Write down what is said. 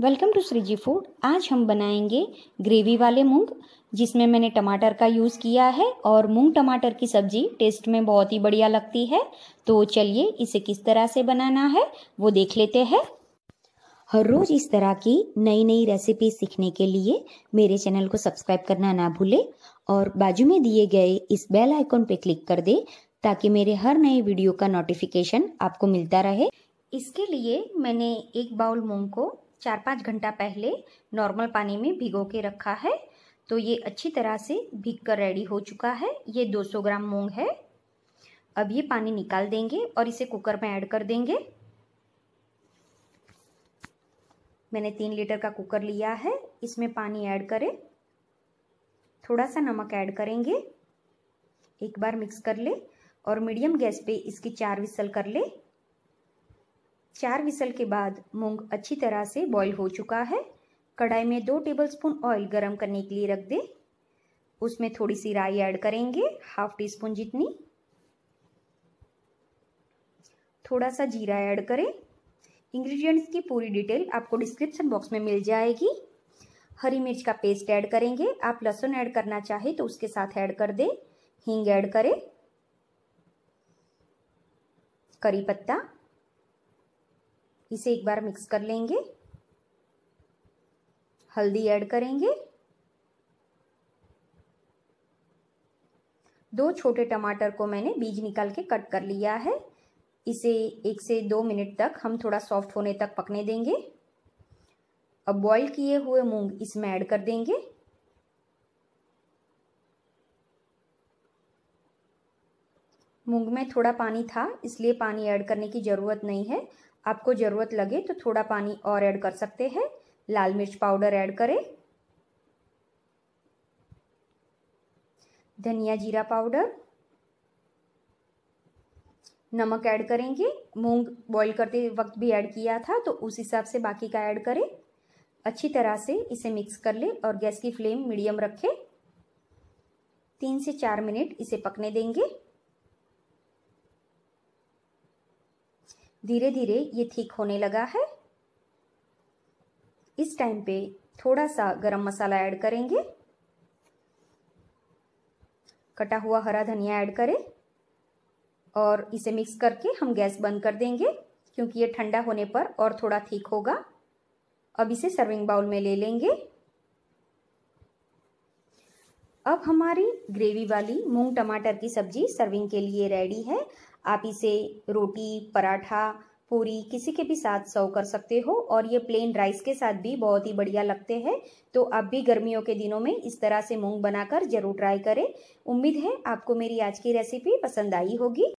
welcome to Shriji food आज हम बनाएंगे ग्रेवी वाले मूंग जिसमें मैंने टमाटर का यूज़ किया है और मूंग टमाटर की सब्ज़ी टेस्ट में बहुत ही बढ़िया लगती है तो चलिए इसे किस तरह से बनाना है वो देख लेते हैं हर रोज़ इस तरह की नई नई रेसिपी सीखने के लिए मेरे चैनल को सब्सक्राइब करना ना भूलें और बाजू में दिए गए इस बेल आइकॉन पर क्लिक कर दे ताकि मेरे हर नए वीडियो का नोटिफिकेशन आपको मिलता रहे इसके लिए मैंने एक बाउल मूंग को चार पाँच घंटा पहले नॉर्मल पानी में भिगो के रखा है तो ये अच्छी तरह से भीग कर रेडी हो चुका है ये 200 ग्राम मूंग है अब ये पानी निकाल देंगे और इसे कुकर में ऐड कर देंगे मैंने तीन लीटर का कुकर लिया है इसमें पानी ऐड करें थोड़ा सा नमक ऐड करेंगे एक बार मिक्स कर ले और मीडियम गैस पे इसकी चार विसल कर ले चार विसल के बाद मूंग अच्छी तरह से बॉईल हो चुका है कढ़ाई में दो टेबलस्पून ऑयल गरम करने के लिए रख दें उसमें थोड़ी सी राई ऐड करेंगे हाफ टी स्पून जितनी थोड़ा सा जीरा ऐड करें इंग्रेडिएंट्स की पूरी डिटेल आपको डिस्क्रिप्शन बॉक्स में मिल जाएगी हरी मिर्च का पेस्ट ऐड करेंगे आप लहसुन ऐड करना चाहे तो उसके साथ ऐड कर दें हींग ऐड करें करी पत्ता इसे एक बार मिक्स कर लेंगे हल्दी ऐड करेंगे दो छोटे टमाटर को मैंने बीज निकाल के कट कर लिया है इसे एक से दो मिनट तक हम थोड़ा सॉफ्ट होने तक पकने देंगे अब बॉईल किए हुए मूंग इसमें ऐड कर देंगे मूंग में थोड़ा पानी था इसलिए पानी ऐड करने की ज़रूरत नहीं है आपको ज़रूरत लगे तो थोड़ा पानी और ऐड कर सकते हैं लाल मिर्च पाउडर ऐड करें धनिया जीरा पाउडर नमक ऐड करेंगे मूंग बॉईल करते वक्त भी ऐड किया था तो उस हिसाब से बाकी का ऐड करें अच्छी तरह से इसे मिक्स कर लें और गैस की फ्लेम मीडियम रखें तीन से चार मिनट इसे पकने देंगे धीरे धीरे ये ठीक होने लगा है इस टाइम पे थोड़ा सा गरम मसाला ऐड करेंगे कटा हुआ हरा धनिया ऐड करें और इसे मिक्स करके हम गैस बंद कर देंगे क्योंकि ये ठंडा होने पर और थोड़ा ठीक होगा अब इसे सर्विंग बाउल में ले लेंगे अब हमारी ग्रेवी वाली मूंग टमाटर की सब्जी सर्विंग के लिए रेडी है आप इसे रोटी पराठा पूरी किसी के भी साथ सर्व कर सकते हो और ये प्लेन राइस के साथ भी बहुत ही बढ़िया लगते हैं तो आप भी गर्मियों के दिनों में इस तरह से मूंग बनाकर जरूर ट्राई करें उम्मीद है आपको मेरी आज की रेसिपी पसंद आई होगी